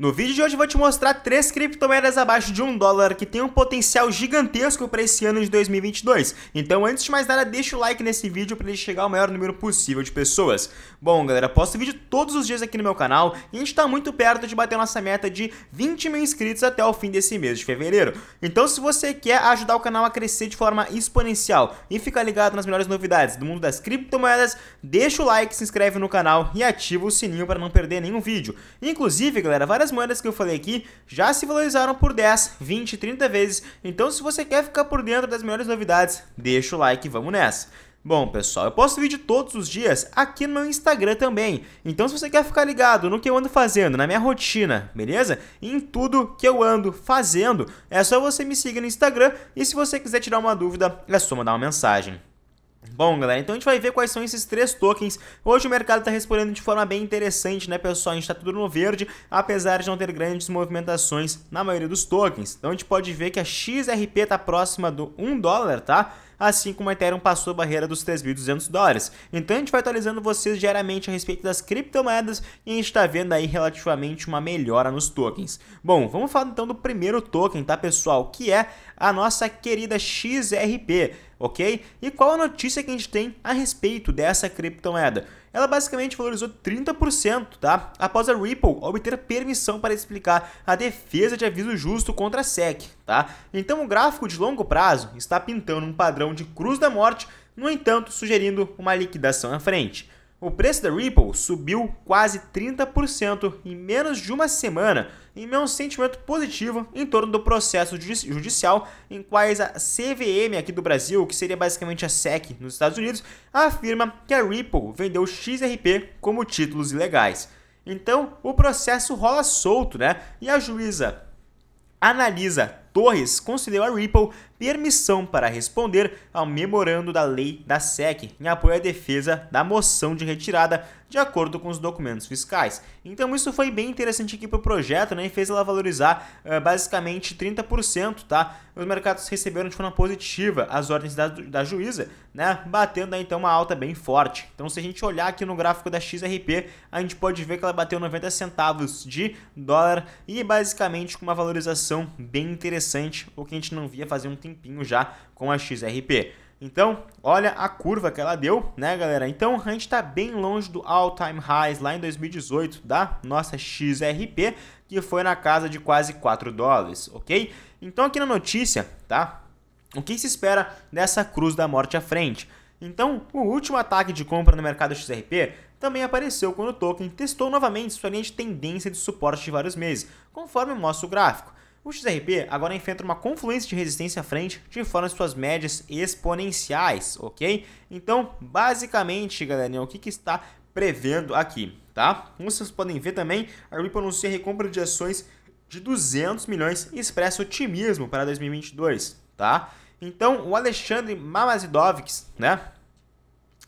No vídeo de hoje vou te mostrar três criptomoedas abaixo de um dólar que tem um potencial gigantesco para esse ano de 2022. Então, antes de mais nada, deixa o like nesse vídeo para ele chegar ao maior número possível de pessoas. Bom, galera, posto vídeo todos os dias aqui no meu canal e a gente está muito perto de bater nossa meta de 20 mil inscritos até o fim desse mês de fevereiro. Então, se você quer ajudar o canal a crescer de forma exponencial e ficar ligado nas melhores novidades do mundo das criptomoedas, deixa o like, se inscreve no canal e ativa o sininho para não perder nenhum vídeo. Inclusive, galera, várias várias moedas que eu falei aqui já se valorizaram por 10, 20, 30 vezes. Então se você quer ficar por dentro das melhores novidades, deixa o like e vamos nessa. Bom, pessoal, eu posto vídeo todos os dias aqui no meu Instagram também. Então, se você quer ficar ligado no que eu ando fazendo, na minha rotina, beleza? Em tudo que eu ando fazendo, é só você me seguir no Instagram. E se você quiser tirar uma dúvida, é só mandar uma mensagem. Bom, galera, então a gente vai ver quais são esses três tokens. Hoje o mercado está respondendo de forma bem interessante, né, pessoal? A gente está tudo no verde, apesar de não ter grandes movimentações na maioria dos tokens. Então a gente pode ver que a XRP está próxima do 1 dólar, tá? assim como o Ethereum passou a barreira dos 3.200 dólares. Então a gente vai atualizando vocês diariamente a respeito das criptomoedas e a gente está vendo aí relativamente uma melhora nos tokens. Bom, vamos falar então do primeiro token, tá pessoal, que é a nossa querida XRP, ok? E qual a notícia que a gente tem a respeito dessa criptomoeda? ela basicamente valorizou 30%, tá? Após a Ripple obter permissão para explicar a defesa de aviso justo contra a SEC, tá? Então o gráfico de longo prazo está pintando um padrão de cruz da morte, no entanto, sugerindo uma liquidação à frente. O preço da Ripple subiu quase 30% em menos de uma semana, em meu sentimento positivo em torno do processo judicial em quais a CVM aqui do Brasil, que seria basicamente a SEC nos Estados Unidos, afirma que a Ripple vendeu XRP como títulos ilegais. Então, o processo rola solto, né? E a juíza Analisa Torres considerou a Ripple permissão para responder ao memorando da lei da SEC em apoio à defesa da moção de retirada de acordo com os documentos fiscais. Então isso foi bem interessante aqui para o projeto, né? E fez ela valorizar uh, basicamente 30%, tá? Os mercados receberam de tipo, forma positiva as ordens da, da juíza, né? Batendo aí, então uma alta bem forte. Então se a gente olhar aqui no gráfico da XRP, a gente pode ver que ela bateu 90 centavos de dólar e basicamente com uma valorização bem interessante, o que a gente não via fazer um tempo tempinho já com a XRP. Então, olha a curva que ela deu, né, galera? Então, a gente está bem longe do all-time highs lá em 2018 da nossa XRP, que foi na casa de quase 4 dólares, ok? Então, aqui na notícia, tá? O que se espera dessa cruz da morte à frente? Então, o último ataque de compra no mercado XRP também apareceu quando o token testou novamente sua linha de tendência de suporte de vários meses, conforme mostra o gráfico. O XRP agora enfrenta uma confluência de resistência à frente de forma de suas médias exponenciais, ok? Então, basicamente, galerinha, o que, que está prevendo aqui, tá? Como vocês podem ver também, a Ripple anuncia recompra de ações de 200 milhões e expressa otimismo para 2022, tá? Então, o Alexandre Mamazidovics, né?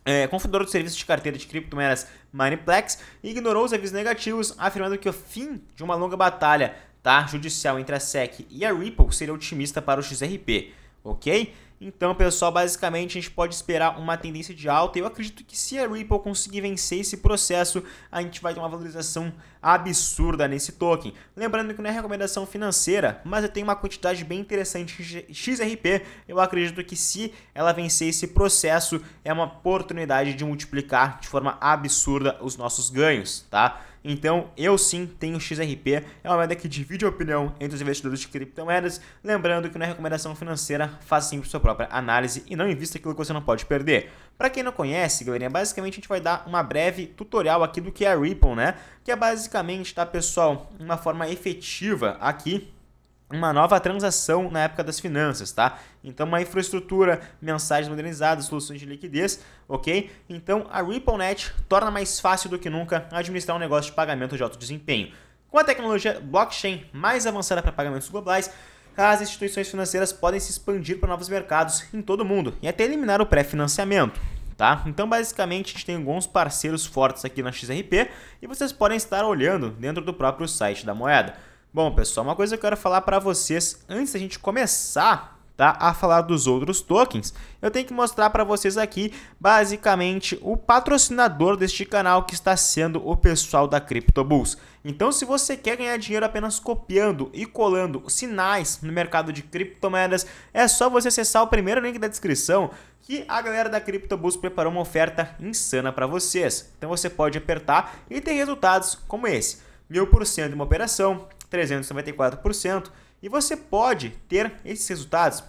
É, confundidor do serviço de carteira de criptomoedas Mineplex, ignorou os avisos negativos, afirmando que o fim de uma longa batalha tá, judicial entre a SEC e a Ripple seria otimista para o XRP, ok? Então, pessoal, basicamente a gente pode esperar uma tendência de alta. Eu acredito que se a Ripple conseguir vencer esse processo, a gente vai ter uma valorização absurda nesse token. Lembrando que não é recomendação financeira, mas eu tenho uma quantidade bem interessante de XRP. Eu acredito que se ela vencer esse processo, é uma oportunidade de multiplicar de forma absurda os nossos ganhos, tá? Então, eu sim tenho XRP, é uma moeda que divide a opinião entre os investidores de criptomoedas. Lembrando que na é recomendação financeira, faça sempre sua própria análise e não invista aquilo que você não pode perder. Para quem não conhece, galerinha, basicamente a gente vai dar uma breve tutorial aqui do que é a Ripple, né? Que é basicamente, tá, pessoal, uma forma efetiva aqui uma nova transação na época das finanças, tá? Então, uma infraestrutura, mensagens modernizadas, soluções de liquidez, ok? Então, a RippleNet torna mais fácil do que nunca administrar um negócio de pagamento de alto desempenho. Com a tecnologia blockchain mais avançada para pagamentos globais, as instituições financeiras podem se expandir para novos mercados em todo o mundo e até eliminar o pré-financiamento. Tá? Então, basicamente, a gente tem alguns parceiros fortes aqui na XRP e vocês podem estar olhando dentro do próprio site da moeda. Bom, pessoal, uma coisa que eu quero falar para vocês antes da gente começar tá, a falar dos outros tokens, eu tenho que mostrar para vocês aqui basicamente o patrocinador deste canal que está sendo o pessoal da CryptoBulls. Então, se você quer ganhar dinheiro apenas copiando e colando sinais no mercado de criptomoedas, é só você acessar o primeiro link da descrição que a galera da CryptoBulls preparou uma oferta insana para vocês. Então, você pode apertar e ter resultados como esse. 1000% de uma operação, 394%, e você pode ter esses resultados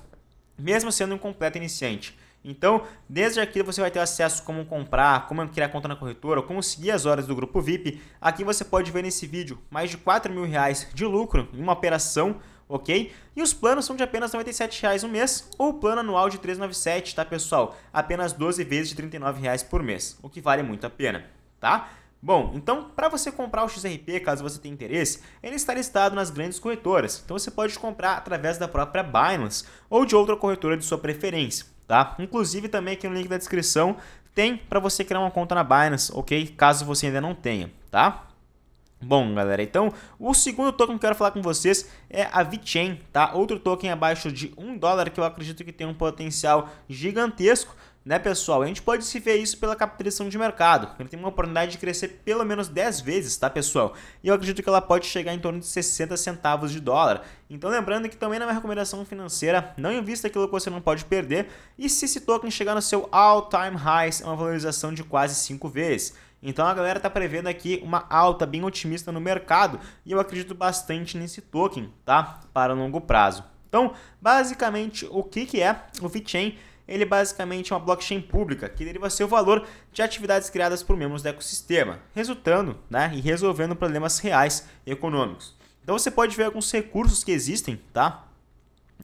mesmo sendo um completo iniciante. Então, desde aqui você vai ter acesso a como comprar, como criar conta na corretora, como seguir as horas do grupo VIP. Aqui você pode ver nesse vídeo mais de 4 mil reais de lucro em uma operação, ok? E os planos são de apenas R$ reais um mês ou plano anual de 397, tá pessoal? Apenas 12 vezes de R$ reais por mês, o que vale muito a pena, tá? Bom, então para você comprar o XRP, caso você tenha interesse, ele está listado nas grandes corretoras. Então você pode comprar através da própria Binance ou de outra corretora de sua preferência, tá? Inclusive também aqui no link da descrição tem para você criar uma conta na Binance, OK? Caso você ainda não tenha, tá? Bom, galera, então o segundo token que eu quero falar com vocês é a VeChain, tá? Outro token abaixo de 1 dólar que eu acredito que tem um potencial gigantesco, né, pessoal? A gente pode se ver isso pela capitalização de mercado. Ele tem uma oportunidade de crescer pelo menos 10 vezes, tá, pessoal? E eu acredito que ela pode chegar em torno de 60 centavos de dólar. Então, lembrando que também é uma recomendação financeira, não invista aquilo que você não pode perder. E se esse token chegar no seu all-time highs, é uma valorização de quase 5 vezes. Então a galera está prevendo aqui uma alta bem otimista no mercado e eu acredito bastante nesse token, tá? Para longo prazo. Então, basicamente, o que, que é o VeChain? ele basicamente é uma blockchain pública, que deriva seu valor de atividades criadas por membros do ecossistema, resultando né, e resolvendo problemas reais econômicos. Então você pode ver alguns recursos que existem, tá?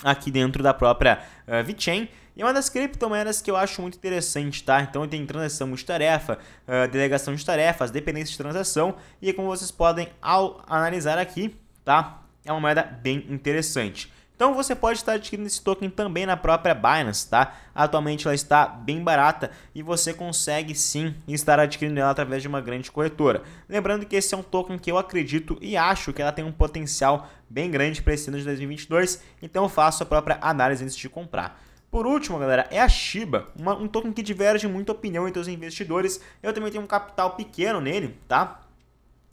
Aqui dentro da própria uh, VeChain. E uma das criptomoedas que eu acho muito interessante, tá? Então tem transação de uh, eh, delegação de tarefas, dependência de transação. E como vocês podem ao analisar aqui, tá? É uma moeda bem interessante. Então você pode estar adquirindo esse token também na própria Binance, tá? Atualmente ela está bem barata e você consegue sim estar adquirindo ela através de uma grande corretora. Lembrando que esse é um token que eu acredito e acho que ela tem um potencial bem grande para esse ano de 2022, então eu faço a própria análise antes de comprar. Por último, galera, é a Shiba, uma, um token que diverge muito opinião entre os investidores. Eu também tenho um capital pequeno nele, tá?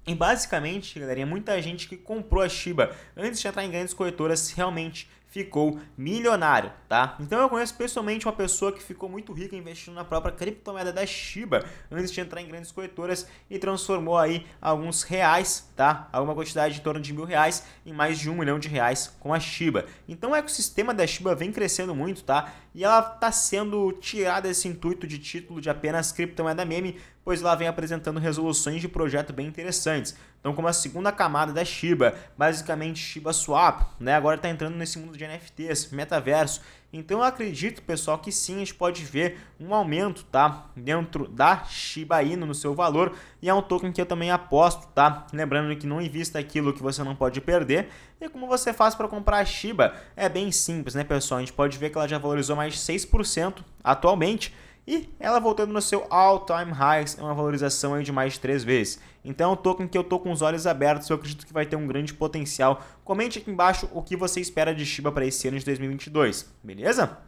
E basicamente, galerinha, muita gente que comprou a Shiba antes de entrar em grandes corretoras realmente ficou milionário, tá? Então eu conheço pessoalmente uma pessoa que ficou muito rica investindo na própria criptomoeda da Shiba antes de entrar em grandes corretoras e transformou aí alguns reais, tá? Alguma quantidade em torno de mil reais em mais de um milhão de reais com a Shiba. Então o ecossistema da Shiba vem crescendo muito, tá? E ela está sendo tirada desse intuito de título de apenas criptomoeda meme, pois lá vem apresentando resoluções de projeto bem interessantes então como é a segunda camada da Shiba, basicamente Shiba Swap, né? Agora está entrando nesse mundo de NFTs, metaverso. Então eu acredito, pessoal, que sim, a gente pode ver um aumento, tá? Dentro da Shiba Inu no seu valor. E é um token que eu também aposto, tá? Lembrando que não invista aquilo que você não pode perder. E como você faz para comprar a Shiba? É bem simples, né, pessoal? A gente pode ver que ela já valorizou mais 6% atualmente. E ela voltando no seu all-time highs, é uma valorização aí de mais de 3 vezes. Então é um token que eu tô com os olhos abertos, eu acredito que vai ter um grande potencial. Comente aqui embaixo o que você espera de Shiba para esse ano de 2022, beleza?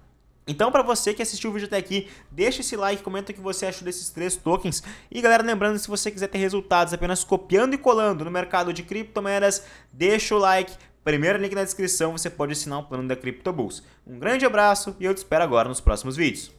Então, para você que assistiu o vídeo até aqui, deixa esse like, comenta o que você achou desses três tokens. E galera, lembrando, se você quiser ter resultados apenas copiando e colando no mercado de criptomoedas, deixa o like. Primeiro link na descrição, você pode assinar o um plano da CryptoBulls. Um grande abraço e eu te espero agora nos próximos vídeos.